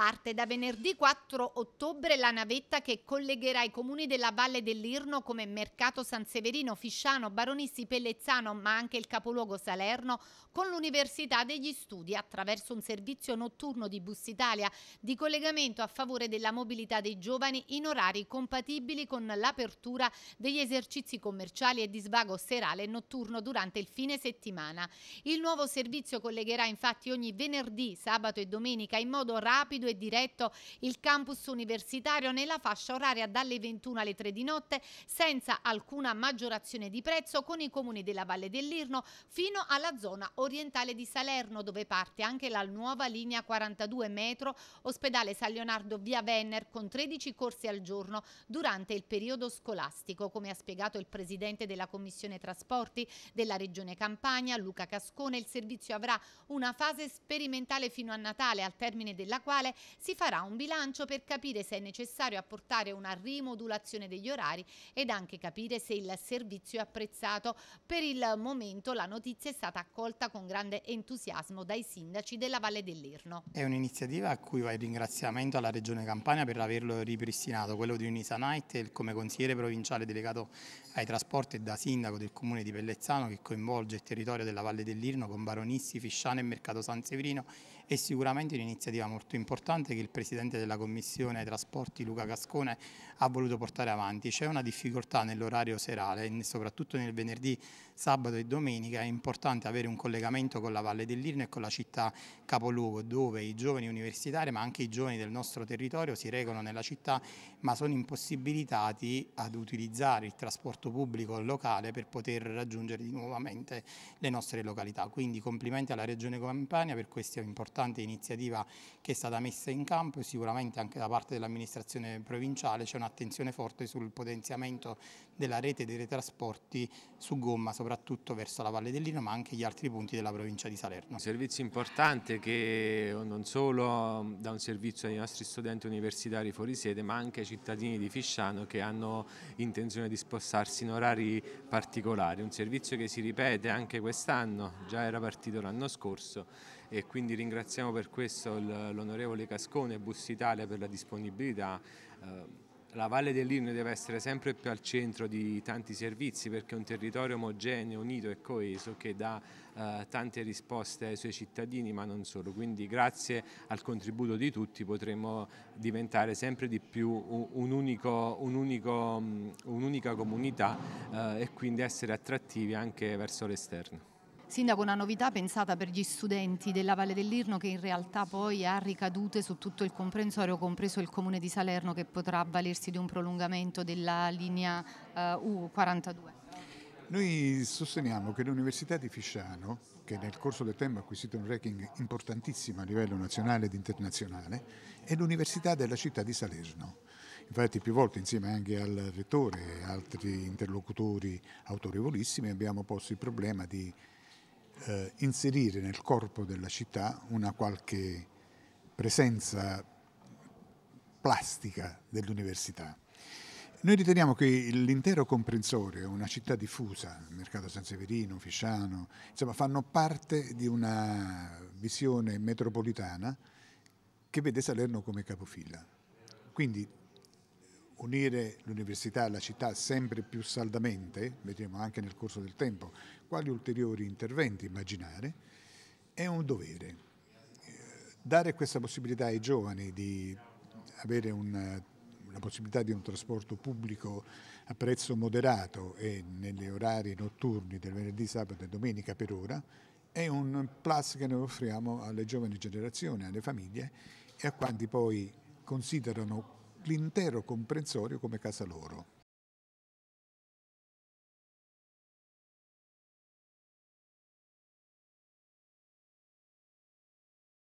Parte da venerdì 4 ottobre la navetta che collegherà i comuni della Valle dell'Irno come Mercato San Severino, Fisciano, Baronissi, Pellezzano, ma anche il capoluogo Salerno, con l'Università degli Studi attraverso un servizio notturno di Bus Italia di collegamento a favore della mobilità dei giovani in orari compatibili con l'apertura degli esercizi commerciali e di svago serale e notturno durante il fine settimana. Il nuovo servizio collegherà infatti ogni venerdì, sabato e domenica in modo rapido e diretto il campus universitario nella fascia oraria dalle 21 alle 3 di notte senza alcuna maggiorazione di prezzo con i comuni della Valle dell'Irno fino alla zona orientale di Salerno dove parte anche la nuova linea 42 metro ospedale San Leonardo via Venner con 13 corsi al giorno durante il periodo scolastico come ha spiegato il presidente della Commissione Trasporti della Regione Campania Luca Cascone il servizio avrà una fase sperimentale fino a Natale al termine della quale si farà un bilancio per capire se è necessario apportare una rimodulazione degli orari ed anche capire se il servizio è apprezzato. Per il momento la notizia è stata accolta con grande entusiasmo dai sindaci della Valle dell'Irno. È un'iniziativa a cui va il ringraziamento alla Regione Campania per averlo ripristinato, quello di Unisa Night come consigliere provinciale delegato ai trasporti e da sindaco del comune di Pellezzano che coinvolge il territorio della Valle dell'Irno con Baronissi, Fisciano e Mercato San Severino è sicuramente un'iniziativa molto importante importante che il Presidente della Commissione Trasporti Luca Cascone ha voluto portare avanti. C'è una difficoltà nell'orario serale, soprattutto nel venerdì, sabato e domenica, è importante avere un collegamento con la Valle dell'Irno e con la città capoluogo, dove i giovani universitari, ma anche i giovani del nostro territorio, si regolano nella città, ma sono impossibilitati ad utilizzare il trasporto pubblico locale per poter raggiungere di nuovamente le nostre località. Quindi complimenti alla Regione Campania per questa importante iniziativa che è stata messa messa in campo e sicuramente anche da parte dell'amministrazione provinciale c'è un'attenzione forte sul potenziamento della rete dei trasporti su gomma, soprattutto verso la Valle del Lino, ma anche gli altri punti della provincia di Salerno. Un servizio importante che non solo dà un servizio ai nostri studenti universitari fuori sede, ma anche ai cittadini di Fisciano che hanno intenzione di spostarsi in orari particolari. Un servizio che si ripete anche quest'anno, già era partito l'anno scorso e quindi ringraziamo per questo l'onorevole Cascone e Bussitalia per la disponibilità. Eh, la Valle dell'Irno deve essere sempre più al centro di tanti servizi perché è un territorio omogeneo, unito e coeso che dà eh, tante risposte ai suoi cittadini ma non solo. Quindi grazie al contributo di tutti potremo diventare sempre di più mm, un'unica un un un comunità eh, e quindi essere attrattivi anche verso l'esterno. Sindaco, una novità pensata per gli studenti della Valle dell'Irno che in realtà poi ha ricadute su tutto il comprensorio, compreso il comune di Salerno che potrà avvalersi di un prolungamento della linea eh, U42. Noi sosteniamo che l'Università di Fisciano, che nel corso del tempo ha acquisito un ranking importantissimo a livello nazionale ed internazionale, è l'Università della città di Salerno. Infatti più volte insieme anche al Rettore e altri interlocutori autorevolissimi abbiamo posto il problema di eh, inserire nel corpo della città una qualche presenza plastica dell'università. Noi riteniamo che l'intero comprensorio, una città diffusa, Mercato San Severino, Fisciano, insomma fanno parte di una visione metropolitana che vede Salerno come capofila. Quindi unire l'università alla città sempre più saldamente, vedremo anche nel corso del tempo quali ulteriori interventi immaginare, è un dovere. Dare questa possibilità ai giovani di avere un la possibilità di un trasporto pubblico a prezzo moderato e negli orari notturni del venerdì, sabato e domenica per ora è un plus che noi offriamo alle giovani generazioni, alle famiglie e a quanti poi considerano l'intero comprensorio come casa loro.